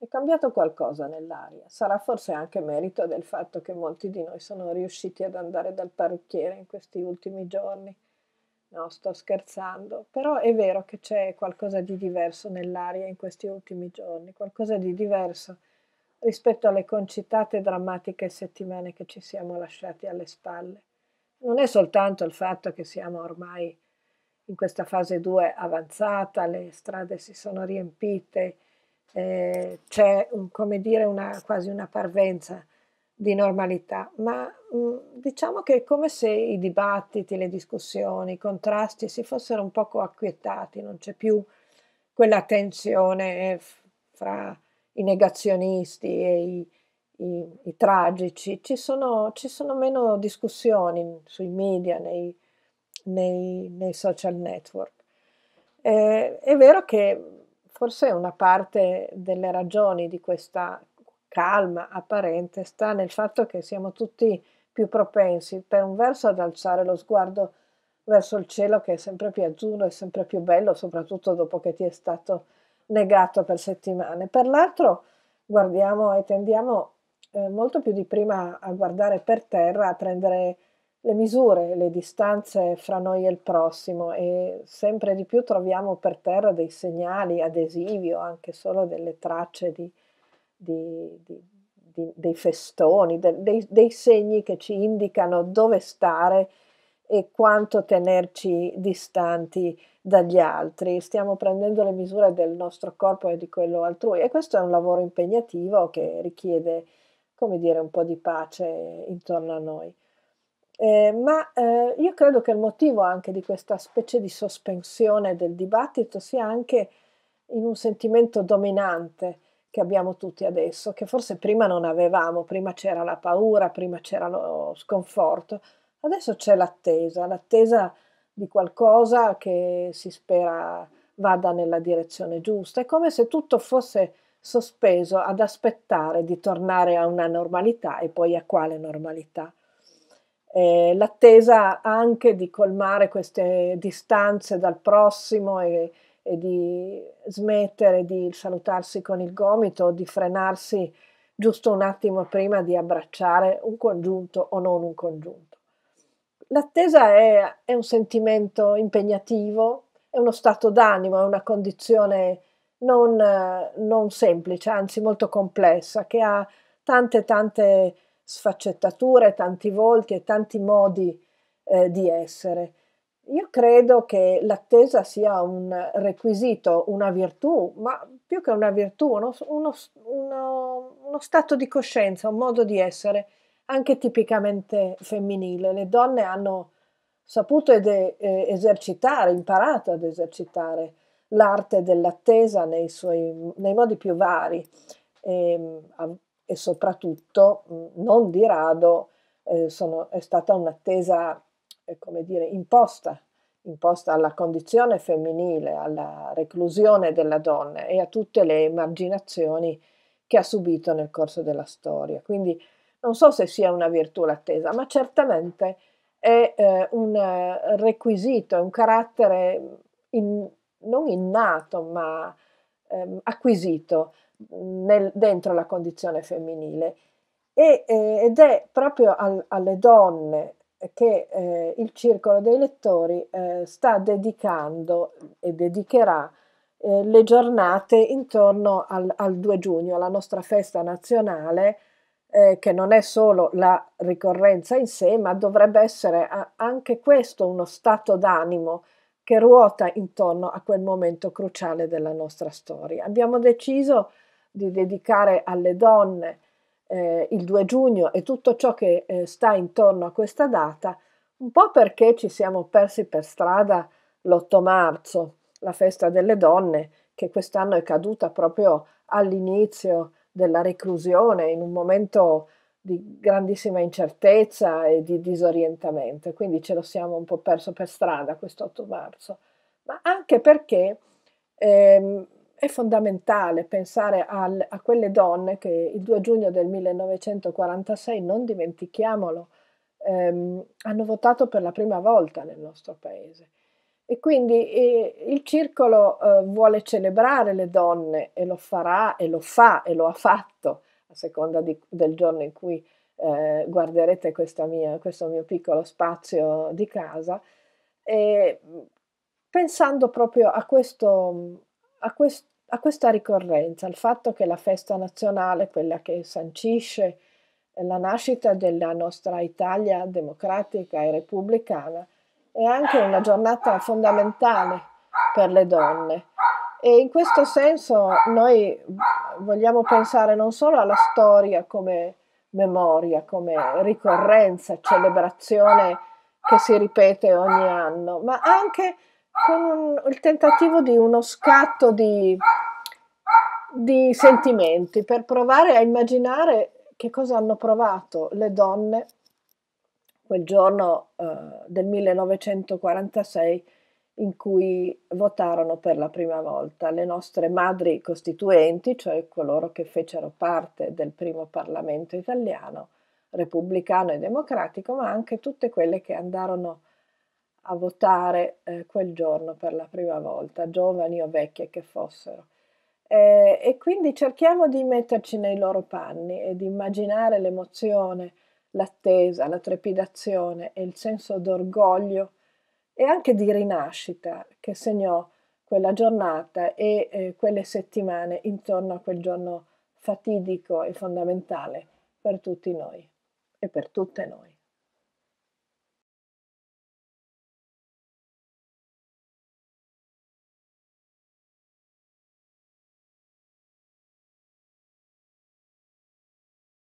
È cambiato qualcosa nell'aria, sarà forse anche merito del fatto che molti di noi sono riusciti ad andare dal parrucchiere in questi ultimi giorni. No, sto scherzando, però è vero che c'è qualcosa di diverso nell'aria in questi ultimi giorni, qualcosa di diverso rispetto alle concitate drammatiche settimane che ci siamo lasciati alle spalle. Non è soltanto il fatto che siamo ormai in questa fase 2 avanzata, le strade si sono riempite, eh, c'è un, come dire una, quasi una parvenza di normalità, ma mh, mm, diciamo che è come se i dibattiti, le discussioni, i contrasti si fossero un poco acquietati, non c'è più quella tensione eh, fra i negazionisti e i, i, i tragici, ci sono, ci sono, meno discussioni sui media, nei, nei, nei social network. Eh, è vero che Forse una parte delle ragioni di questa calma apparente sta nel fatto che siamo tutti più propensi, per un verso, ad alzare lo sguardo verso il cielo che è sempre più azzurro e sempre più bello, soprattutto dopo che ti è stato negato per settimane. Per l'altro guardiamo e tendiamo eh, molto più di prima a guardare per terra, a prendere le misure, le distanze fra noi e il prossimo e sempre di più troviamo per terra dei segnali, adesivi o anche solo delle tracce di, di, di, dei festoni, de, dei, dei segni che ci indicano dove stare e quanto tenerci distanti dagli altri. Stiamo prendendo le misure del nostro corpo e di quello altrui e questo è un lavoro impegnativo che richiede, come dire, un po' di pace intorno a noi. Eh, ma eh, io credo che il motivo anche di questa specie di sospensione del dibattito sia anche in un sentimento dominante che abbiamo tutti adesso, che forse prima non avevamo, prima c'era la paura, prima c'era lo sconforto, adesso c'è l'attesa, l'attesa di qualcosa che si spera vada nella direzione giusta, è come se tutto fosse sospeso ad aspettare di tornare a una normalità e poi a quale normalità eh, l'attesa anche di colmare queste distanze dal prossimo e, e, di smettere di salutarsi con il gomito, o di frenarsi giusto un attimo prima di abbracciare un congiunto o non un congiunto. L'attesa è, è un sentimento impegnativo, è uno stato d'animo, è una condizione non, non semplice, anzi molto complessa, che ha tante tante sfaccettature, tanti volti e tanti modi eh, di essere. Io credo che l'attesa sia un requisito, una virtù, ma più che una virtù, uno, uno, uno, uno stato di coscienza, un modo di essere anche tipicamente femminile. Le donne hanno saputo ed eh, esercitare, imparato ad esercitare l'arte dell'attesa nei, suoi, nei modi più vari. E, ehm, e soprattutto non di rado eh, sono, è stata un'attesa, eh, come dire, imposta, imposta alla condizione femminile, alla reclusione della donna e a tutte le emarginazioni che ha subito nel corso della storia. Quindi non so se sia una virtù l'attesa, ma certamente è eh, un requisito, è un carattere in, non innato, ma ehm, acquisito nel, dentro la condizione femminile e, eh, ed è proprio al, alle donne che eh, il circolo dei lettori eh, sta dedicando e dedicherà eh, le giornate intorno al, al, 2 giugno, alla nostra festa nazionale, eh, che non è solo la ricorrenza in sé, ma dovrebbe essere anche questo uno stato d'animo che ruota intorno a quel momento cruciale della nostra storia. Abbiamo deciso di dedicare alle donne eh, il 2 giugno e tutto ciò che eh, sta intorno a questa data, un po' perché ci siamo persi per strada l'8 marzo, la festa delle donne, che quest'anno è caduta proprio all'inizio della reclusione, in un momento di grandissima incertezza e di disorientamento, quindi ce lo siamo un po' perso per strada questo 8 marzo, ma anche perché ehm, è fondamentale pensare al, a quelle donne che il 2 giugno del 1946, non dimentichiamolo, ehm, hanno votato per la prima volta nel nostro paese. E quindi eh, il circolo eh, vuole celebrare le donne e lo farà e lo fa e lo ha fatto a seconda di, del giorno in cui eh, guarderete mia, questo mio piccolo spazio di casa, e mm, pensando proprio a, questo, mm, a, quest, a questa ricorrenza, al fatto che la festa nazionale, quella che sancisce la nascita della nostra Italia democratica e repubblicana, è anche una giornata fondamentale per le donne e in questo senso noi vogliamo pensare non solo alla storia come memoria, come ricorrenza, celebrazione che si ripete ogni anno, ma anche con un, il tentativo di uno scatto di, di sentimenti per provare a immaginare che cosa hanno provato le donne quel giorno eh, del 1946 in cui votarono per la prima volta le nostre madri costituenti, cioè coloro che fecero parte del primo Parlamento italiano, repubblicano e democratico, ma anche tutte quelle che andarono a votare eh, quel giorno per la prima volta, giovani o vecchie che fossero. Eh, e quindi cerchiamo di metterci nei loro panni e di immaginare l'emozione, l'attesa, la trepidazione e il senso d'orgoglio e anche di rinascita che segnò quella giornata e eh, quelle settimane intorno a quel giorno fatidico e fondamentale per tutti noi e per tutte noi.